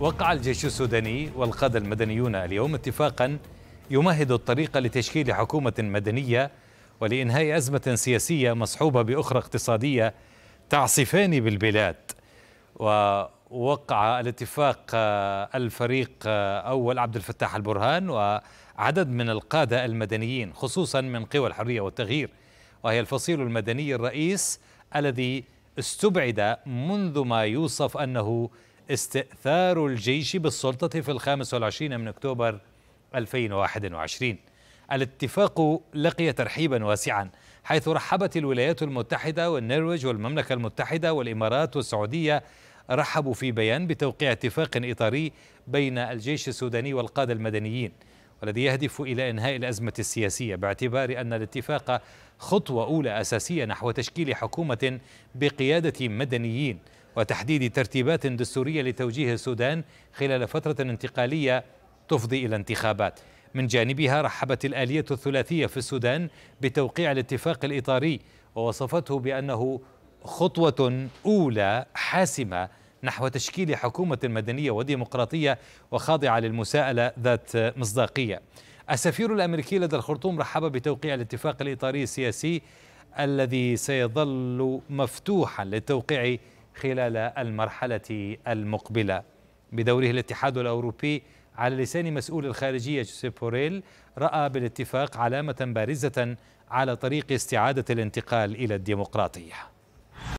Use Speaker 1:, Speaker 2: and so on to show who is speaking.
Speaker 1: وقع الجيش السوداني والقادة المدنيون اليوم اتفاقا يمهد الطريق لتشكيل حكومة مدنية ولإنهاء أزمة سياسية مصحوبة بأخرى اقتصادية تعصفان بالبلاد ووقع الاتفاق آه، الفريق آه، أول عبد الفتاح البرهان وعدد من القادة المدنيين خصوصا من قوى الحرية والتغيير وهي الفصيل المدني الرئيس الذي استبعد منذ ما يوصف أنه استئثار الجيش بالسلطة في الخامس والعشرين من أكتوبر 2021 الاتفاق لقي ترحيبا واسعا حيث رحبت الولايات المتحدة والنرويج والمملكة المتحدة والإمارات والسعودية رحبوا في بيان بتوقيع اتفاق إطاري بين الجيش السوداني والقادة المدنيين والذي يهدف إلى إنهاء الأزمة السياسية باعتبار أن الاتفاق خطوة أولى أساسية نحو تشكيل حكومة بقيادة مدنيين وتحديد ترتيبات دستورية لتوجيه السودان خلال فترة انتقالية تفضي إلى انتخابات من جانبها رحبت الآلية الثلاثية في السودان بتوقيع الاتفاق الإطاري ووصفته بأنه خطوة أولى حاسمة نحو تشكيل حكومة مدنية وديمقراطية وخاضعة للمساءلة ذات مصداقية السفير الأمريكي لدى الخرطوم رحب بتوقيع الاتفاق الإطاري السياسي الذي سيظل مفتوحا للتوقيع خلال المرحلة المقبلة بدوره الاتحاد الأوروبي على لسان مسؤول الخارجية جوسيب بوريل رأى بالاتفاق علامة بارزة على طريق استعادة الانتقال إلى الديمقراطية